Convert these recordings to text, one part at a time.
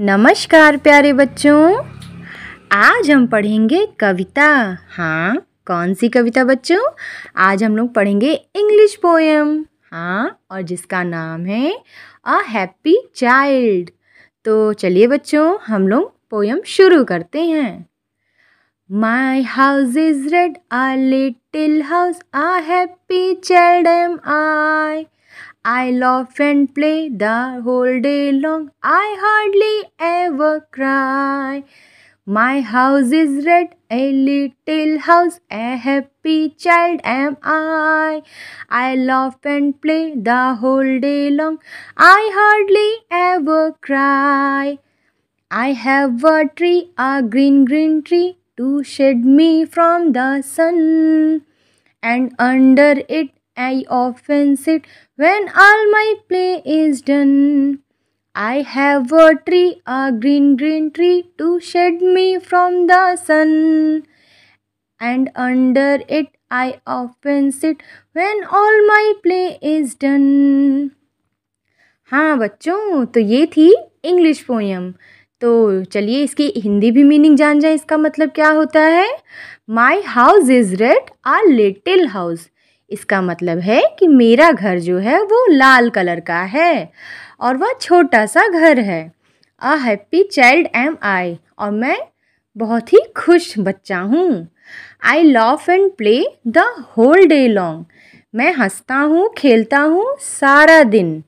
नमस्कार प्यारे बच्चों आज हम पढ़ेंगे कविता हाँ कौन सी कविता बच्चों आज हम लोग पढ़ेंगे इंग्लिश पोएम हाँ और जिसका नाम है अ हैप्पी चाइल्ड तो चलिए बच्चों हम लोग पोएम शुरू करते हैं my house is red a little house a happy child am I I laugh and play the whole day long. I hardly ever cry. My house is red, a little house, a happy child am I. I laugh and play the whole day long. I hardly ever cry. I have a tree, a green, green tree to shade me from the sun. And under it I often sit when all my play is done. I have a tree, a green, green tree to shade me from the sun. And under it I often sit when all my play is done. हाँ बच्चों तो ये थी English poem तो चलिए इसकी हिंदी भी meaning जान जाए इसका मतलब क्या होता है my house is red a little house इसका मतलब है कि मेरा घर जो है वो लाल कलर का है और वह छोटा सा घर है a happy child am I और मैं बहुत ही खुश बच्चा हूँ I love and play the whole day long मैं हंसता हूँ खेलता हूँ सारा दिन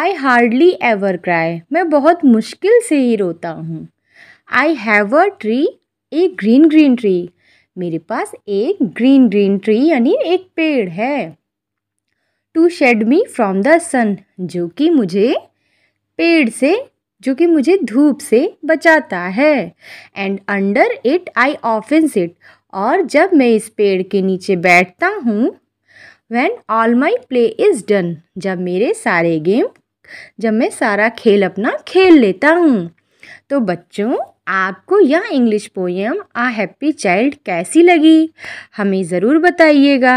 आई हार्डली एवर क्राई मैं बहुत मुश्किल से ही रोता हूँ I have a tree a green green tree मेरे पास एक ग्रीन ग्रीन ट्री यानी एक पेड़ है to shade me from the sun जो कि मुझे पेड़ से जो कि मुझे धूप से बचाता है एंड अंडर इट आई ऑफेंस सिट और जब मैं इस पेड़ के नीचे बैठता हूँ when all my play is done जब मेरे सारे गेम जब मैं सारा खेल अपना खेल लेता हूँ तो बच्चों आपको यह English poem a happy child कैसी लगी हमें ज़रूर बताइएगा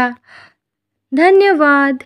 धन्यवाद